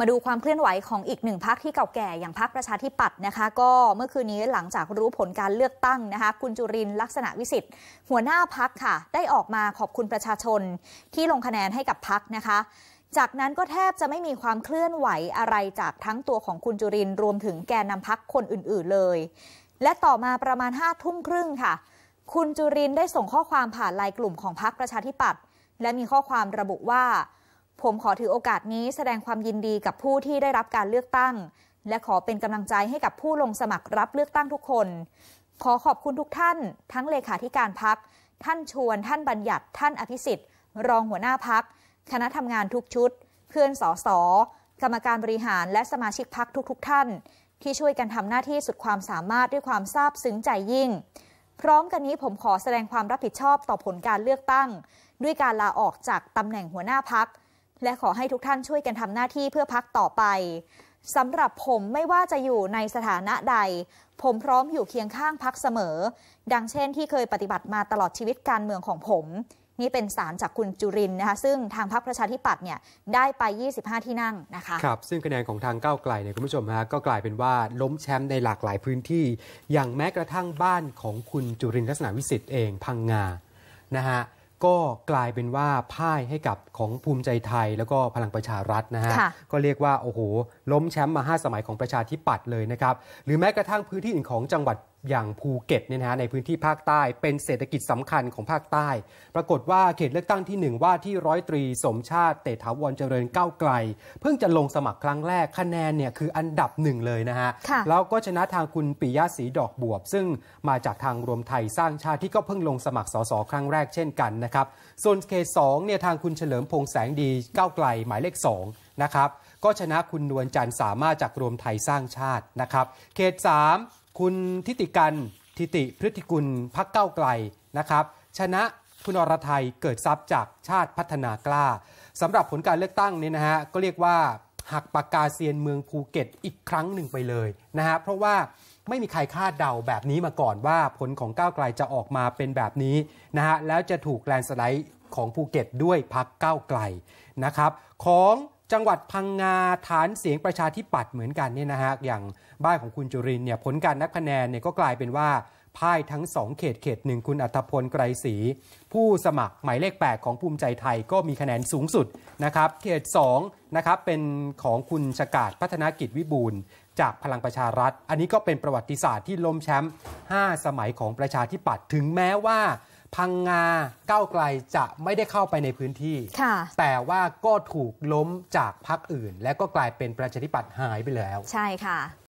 มาดูความเคลื่อนไหวของอีกหนึ่งพักที่เก่าแก่อย่างพักประชาธิปัตย์นะคะ ก็เมื่อคืนนี้หลังจากรู้ผลการเลือกตั้งนะคะ คุณจุรินลักษณะวิสิทธิ์ หัวหน้าพักค่ะ ได้ออกมาขอบคุณประชาชนที่ลงคะแนนให้กับพักนะคะ จากนั้นก็แทบจะไม่มีความเคลื่อนไหวอะไรจากทั้งตัวของคุณจุรินรวมถึงแกนนำพักคนอื่น ๆ เลย และต่อมาประมาณห้าทุ่มครึ่งค่ะ คุณจุรินได้ส่งข้อความผ่านไลน์กลุ่มของพักประชาธิปัตย์และมีข้อความระบุว่าผมขอถือโอกาสนี้แสดงความยินดีกับผู้ที่ได้รับการเลือกตั้ง และขอเป็นกำลังใจให้กับผู้ลงสมัครรับเลือกตั้งทุกคน ขอขอบคุณทุกท่าน ทั้งเลขาธิการพัก ท่านชวนท่านบัญญัติท่านอภิสิทธิ์ รองหัวหน้าพัก คณะทำงานทุกชุด เพื่อนสอสอกรรมการบริหารและสมาชิกพักทุก ๆท่าน ที่ช่วยกันทำหน้าที่สุดความสามารถด้วยความซาบซึ้งใจยิ่ง พร้อมกันนี้ผมขอแสดงความรับผิดชอบต่อผลการเลือกตั้ง ด้วยการลาออกจากตำแหน่งหัวหน้าพักและขอให้ทุกท่านช่วยกันทำหน้าที่เพื่อพักต่อไปสำหรับผมไม่ว่าจะอยู่ในสถานะใด ผมพร้อมอยู่เคียงข้างพักเสมอ ดังเช่นที่เคยปฏิบัติมาตลอดชีวิตการเมืองของผม นี่เป็นสารจากคุณจุรินนะคะซึ่งทางพรรคประชาธิปัตย์เนี่ยได้ไป 25 ที่นั่งนะคะครับ ซึ่งคะแนนของทางก้าวไกลเนี่ยคุณผู้ชมฮะก็กลายเป็นว่าล้มแชมป์ในหลากหลายพื้นที่ อย่างแม้กระทั่งบ้านของคุณจุรินลักษณะวิสิทธิ์เองพังงา นะฮะก็กลายเป็นว่าพ่ายให้กับของภูมิใจไทย แล้วก็พลังประชารัฐนะฮะ ก็เรียกว่าโอ้โหล้มแชมป์มา5สมัยของประชาธิปัตย์เลยนะครับ หรือแม้กระทั่งพื้นที่อื่นของจังหวัดอย่างภูเก็ตเนี่ยนะฮะในพื้นที่ภาคใต้ เป็นเศรษฐกิจสำคัญของภาคใต้ ปรากฏว่าเขตเลือกตั้งที่ 1 ว่าที่ร้อยตรีสมชาติ เตถาวรเจริญก้าวไกล เพิ่งจะลงสมัครครั้งแรกคะแนนเนี่ยคืออันดับหนึ่งเลยนะฮะ แล้วก็ชนะทางคุณปิยะศรีดอกบวบ ซึ่งมาจากทางรวมไทยสร้างชาติที่ก็เพิ่งลงสมัครสสครั้งแรกเช่นกันนะครับส่วนเขตสองเนี่ยทางคุณเฉลิมพงษ์แสงดีก้าวไกล หมายเลข2นะครับก็ชนะคุณนวลจันทร์สามารถจากรวมไทยสร้างชาตินะครับเขต3คุณทิติกันทิติพฤติกุลพักเก้าไกลนะครับชนะคุณอรไทยเกิดทรัพย์จากชาติพัฒนากล้าสำหรับผลการเลือกตั้งเนี่ยนะฮะก็เรียกว่าหักปากกาเซียนเมืองภูเก็ตอีกครั้งหนึ่งไปเลยนะฮะเพราะว่าไม่มีใครคาดเดาแบบนี้มาก่อนว่าผลของก้าวไกลจะออกมาเป็นแบบนี้นะฮะแล้วจะถูกแลนสไลด์ของภูเก็ตด้วยพักก้าวไกลนะครับของจังหวัดพังงาฐานเสียงประชาธิปัตย์เหมือนกันเนี่ยนะฮะอย่างบ้านของคุณจุรินเนี่ยผลการนับคะแนนเนี่ยก็กลายเป็นว่าพ่ายทั้ง 2 เขตเขตหนึ่งคุณอัธพลไกรศรีผู้สมัครหมายเลข 8 ของภูมิใจไทยก็มีคะแนนสูงสุดนะครับเขต2นะครับเป็นของคุณชกาดพัฒนากิจวิบูลจากพลังประชารัฐ อันนี้ก็เป็นประวัติศาสตร์ที่ล้มแชมป์5สมัยของประชาธิปัตย์ถึงแม้ว่าพังงาก้าวไกลจะไม่ได้เข้าไปในพื้นที่แต่ว่าก็ถูกล้มจากพักอื่น และก็กลายเป็นประชาธิปัตย์หายไปแล้ว ใช่ค่ะ